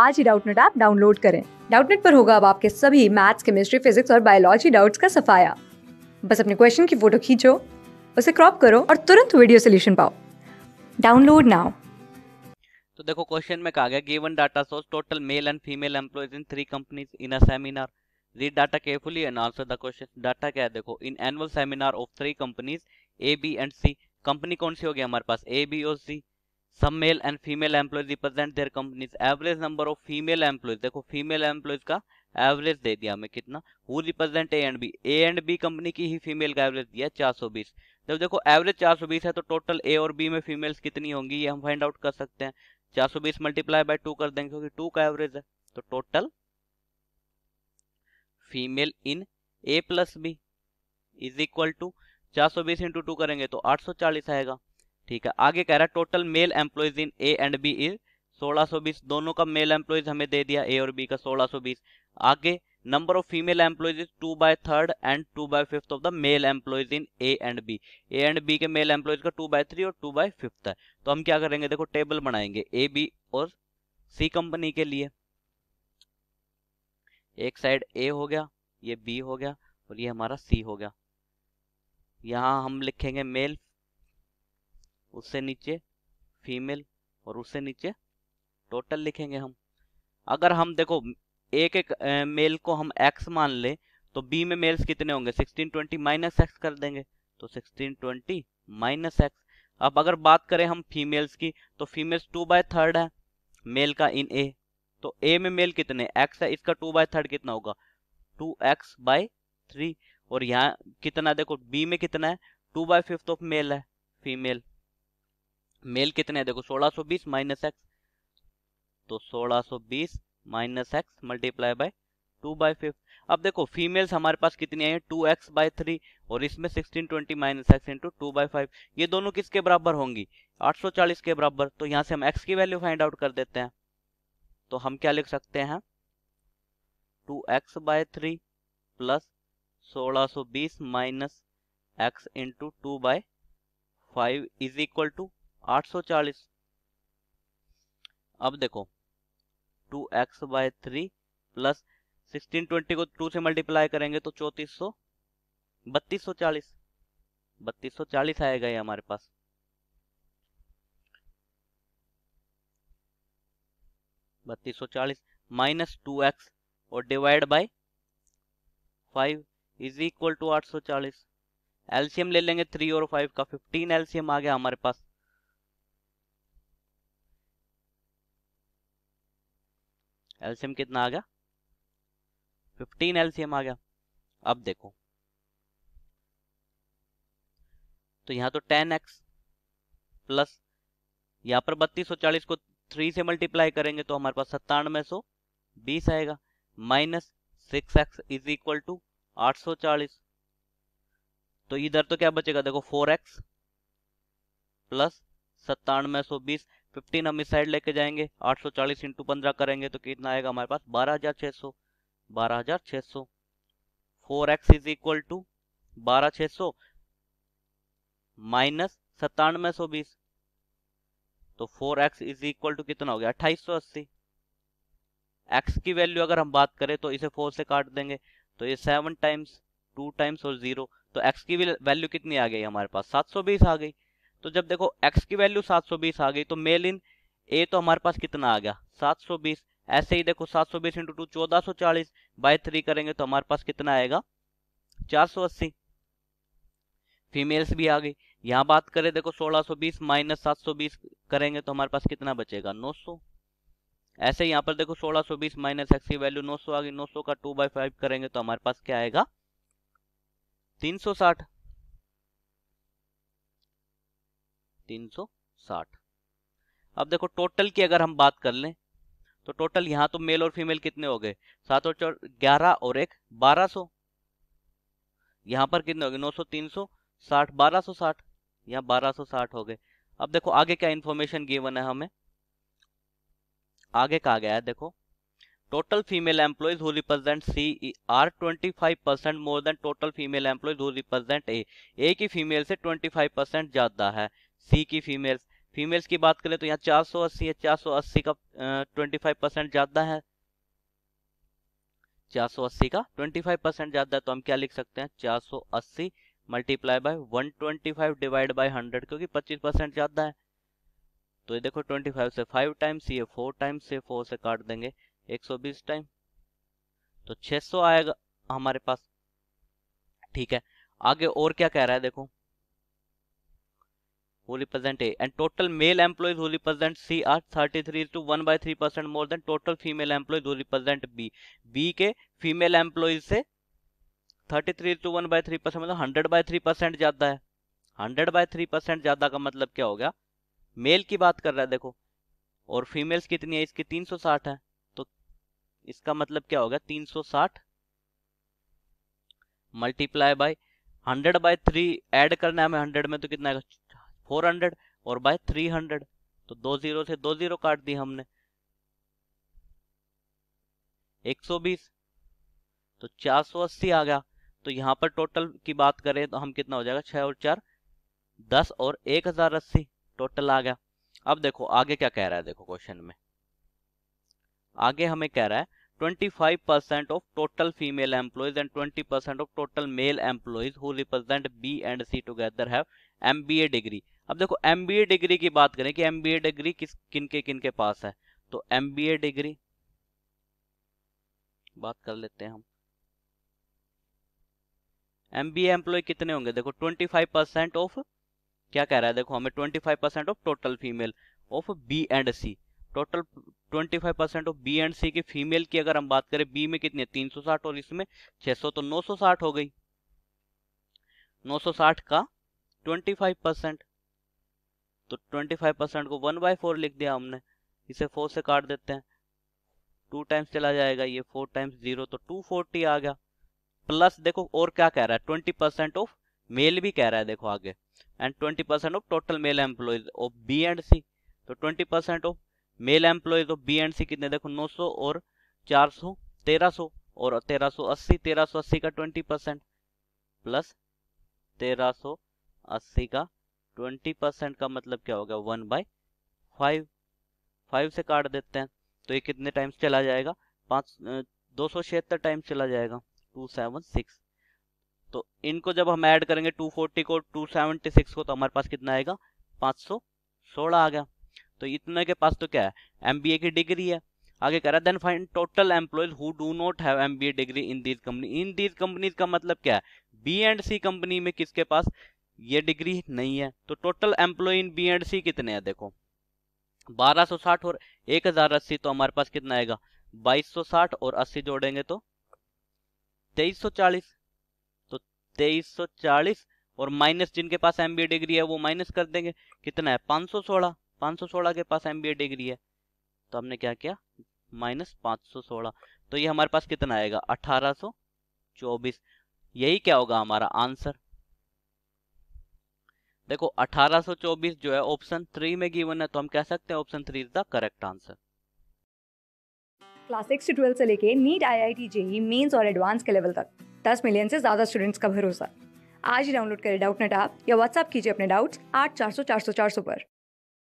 आज ही Doubtnut app download करें डाउटनेट पर होगा अब आपके सभी मैथ्स केमिस्ट्री फिजिक्स और बायोलॉजी डाउट्स का सफाया बस अपने क्वेश्चन की फोटो खींचो उसे क्रॉप करो और तुरंत वीडियो सोल्यूशन पाओ डाउनलोड नाउ तो देखो क्वेश्चन में कहा गया given data source total male and female employees in three companies in a seminar read data carefully and answer the question data क्या है देखो in annual seminar of three companies A B and C company कौन सी होगी हमारे पास A B और C some male and female employees represent their companies average number of female employees देखो फीमेल एम्प्लॉयज का एवरेज दे दिया हमें कितना वो represent A and B A and B company की ही फीमेल का एवरेज दिया 420 जब देखो एवरेज 420 है तो टोटल ए और बी में फीमेल्स कितनी होंगी ये हम फाइंड आउट कर सकते हैं 420 मल्टीप्लाई बाई टू कर देंगे क्योंकि टू का एवरेज है तो total female in A plus B is equal to चार सौ बीस इंटू टू करेंगे तो आठ सौ चालीस आएगा ठीक है आगे कह रहा है total male employees in A and B is 1620 दोनों का मेल एम्प्लॉयज हमें दे दिया ए और बी का 1620 आगे number of female employees is two by third and two by fifth of the male employees in A and B A and B के male employees का two by three और two by fifth है तो हम क्या करेंगे देखो table बनाएंगे ए बी और सी कंपनी के लिए एक साइड ए हो गया ये बी हो गया और ये हमारा सी हो गया यहाँ हम लिखेंगे मेल उससे नीचे फीमेल और उससे नीचे टोटल लिखेंगे हम अगर हम देखो एक एक मेल को हम एक्स मान ले तो बी में मेल्स कितने होंगे 1620 माइनस एक्स कर देंगे तो 1620 माइनस एक्स अब अगर बात करें हम फीमेल्स की तो फीमेल्स टू बाय थर्ड है मेल का इन ए तो ए में मेल कितने एक्स है इसका टू बाय थर्ड कितना होगा टू एक्स बाय थ्री और यहाँ कितना देखो बी में कितना है two by fifth of male है फीमेल मेल कितने देखो 1620 सो बीस माइनस एक्स तो 1620 सो बीस minus X multiply by two by fifth अब देखो फीमेल्स हमारे पास कितनी आई है टू एक्स बाई थ्री और इसमें sixteen twenty minus X into two five ये दोनों किसके बराबर होंगी 840 के बराबर तो यहाँ से हम एक्स की वैल्यू फाइंड आउट कर देते हैं तो हम क्या लिख सकते हैं two X by three plus सोलह सो बीस minus X into two by five is equal to 840 अब देखो two X by three plus sixteen twenty को टू से मल्टीप्लाई करेंगे तो चौंतीस सौ बत्तीस सौ चालीस बत्तीस सौ चालीस आएगा ये हमारे पास बत्तीस सौ चालीस माइनस टू एक्स और divide by five is equal to आठ सौ चालीस एलसीएम ले लेंगे थ्री और फाइव का फिफ्टीन एलसीएम आ गया हमारे पास एल्सियम कितना आ गया फिफ्टीन एल्सियम आ गया अब देखो तो यहां तो टेन एक्स प्लस यहां पर बत्तीस सौ चालीस को थ्री से मल्टीप्लाई करेंगे तो हमारे पास सत्तानवे सौ बीस आएगा minus six X is equal to आठ सौ चालीस तो इधर तो क्या बचेगा देखो फोर एक्स प्लस सत्तानवे सौ बीस फिफ्टीन हम इस साइड लेके जाएंगे आठ सौ चालीस इंटू पंद्रह करेंगे तो कितना आएगा हमारे पास बारह हजार छह सौ बारह हजार छह सौ four X is equal to बारह छह सौ माइनस सत्तानवे सौ बीस तो four X is equal to कितना हो गया अट्ठाईस सौ अस्सी एक्स की वैल्यू अगर हम बात करें तो इसे फोर से काट देंगे तो ये सेवन टाइम्स टू टाइम्स और जीरो तो एक्स की वैल्यू कितनी आ गई हमारे पास सात सौ बीस आ गई तो जब देखो एक्स की वैल्यू 720 आ गई तो मेल इन ए तो हमारे पास कितना आ गया 720 ऐसे ही देखो 720 सौ बीस इंटू टू चौदह करेंगे तो हमारे पास कितना आएगा 480 फीमेल्स भी आ गई यहां बात करें देखो 1620 माइनस सात करेंगे तो हमारे पास कितना बचेगा 900 ऐसे यहां पर देखो 1620 माइनस एक्स की वैल्यू 900 आ गई 900 का 2 बाई फाइव करेंगे तो हमारे पास क्या आएगा 360 360 अब देखो टोटल की अगर हम बात कर लें तो टोटल यहाँ तो मेल और फीमेल कितने हो गए सात और चौ ग्यारह और एक बारह सौ यहाँ पर कितने हो गए नौ सौ तीन सौ साठ बारह सौ साठ यहाँ बारह सौ साठ हो गए अब देखो आगे क्या इन्फॉर्मेशन गिवन है हमें आगे कहा गया है देखो total female employees C R twenty five 25% more than total female employees who represent A A की फीमेल से 25% ज्यादा है सी की फीमेल्स फीमेल्स की बात करें तो यहाँ 480 है 480 का ट्वेंटी फाइव परसेंट ज़्यादा है 480 का 25 परसेंट ज़्यादा है तो हम क्या लिख सकते हैं 480 multiply by five divide by 100 क्योंकि 25 परसेंट ज़्यादा है तो ये देखो 25 से 5 टाइम्स ये 4 टाइम्स से 4 से काट देंगे 120 टाइम तो 600 आएगा हमारे पास ठीक है आगे और क्या कह रहा है देखो who represent A and total male employees who represent C are 33 to 1 by 3 percent more than total female employees who represent B. B के female employees से 33 to 1 by 3 परसेंट मतलब 100 by 3 परसेंट ज़्यादा है 100 by 3 परसेंट ज़्यादा का मतलब क्या हो गया मेल की बात कर रहा है देखो और फीमेल्स कितनी है इसकी 360 है तो इसका मतलब क्या होगा 360 मल्टीप्लाई बाय 100 बाय 3 ऐड करना है हमें 100 में तो कितना है फोर हंड्रेड और बाय थ्री हंड्रेड तो दो जीरो से दो जीरो काट दी हमने एक सौ बीस तो चार सौ अस्सी आ गया तो यहां पर टोटल की बात करें तो हम कितना हो जाएगा छह और चार दस और एक हजार अस्सी टोटल आ गया अब देखो आगे क्या कह रहा है देखो क्वेश्चन में आगे हमें कह रहा है 25 percent of total female employees and 20 percent of total male employees who represent B and C together है एमबीए डिग्री अब देखो एम डिग्री की बात करें कि एम डिग्री किस किन के किन के पास है तो एम डिग्री बात कर लेते हैं हम एम बी एम्प्लॉय कितने होंगे देखो 25 परसेंट ऑफ क्या कह रहा है देखो हमें 25 percent of total female of B and C total 25 percent of B and C की फीमेल की अगर हम बात करें बी में कितनी है 360 और इसमें 600 तो 960 हो गई 960 का 25 परसेंट तो 25 परसेंट को वन बाई फोर लिख दिया हमने इसे फोर से काट देते हैं टू टाइम्स चला जाएगा ये फोर टाइम्स जीरो तो टू फोर्टी आ गया प्लस देखो और क्या कह रहा है ट्वेंटी परसेंट ऑफ मेल भी कह रहा है देखो आगे and twenty percent of total male employees of B and C तो twenty percent of male employees of B and C कितने देखो नौ सौ और चार सौ तेरह सौ और तेरह सौ अस्सी तेरह सौ अस्सी का ट्वेंटी परसेंट प्लस तेरह सौ अस्सी का ट्वेंटी परसेंट का मतलब क्या होगा वन बाई फाइव फाइव से काट देते हैं तो ये कितने टाइम्स चला जाएगा पाँच दो सौ छिहत्तर टाइम्स चला जाएगा टू सेवन सिक्स तो इनको जब हम ऐड करेंगे टू फोर्टी को टू सेवेंटी सिक्स को तो हमारे पास कितना आएगा पाँच सौ सोलह आ गया तो इतने के पास तो क्या है एम बी ए की डिग्री है आगे कह रहा है then find total employees who do not have M B A degree in these company in these companies का मतलब क्या है बी एंड सी कंपनी में किसके पास ये डिग्री नहीं है तो total employee in B and C कितने हैं देखो 1260 और 1080 तो हमारे पास कितना आएगा 2260 और 80 जोड़ेंगे तो 2340 तो 2340 और माइनस जिनके पास एम डिग्री है वो माइनस कर देंगे कितना है 516 516 के पास एम डिग्री है तो हमने क्या किया माइनस पाँच तो ये हमारे पास कितना आएगा अठारह यही क्या होगा हमारा आंसर देखो 1824 जो है ऑप्शन थ्री में गिवन है तो हम कह सकते हैं option three is the correct answer class six twelfth twelve से लेके NEET I I T JEE Mains और एडवांस के लेवल तक दस मिलियन से ज़्यादा स्टूडेंट्स का भरोसा आज ही डाउनलोड करें डाउट नेट आप या व्हाट्सअप कीजिए अपने डाउट्स आठ चार सौ चार सौ चार सौ पर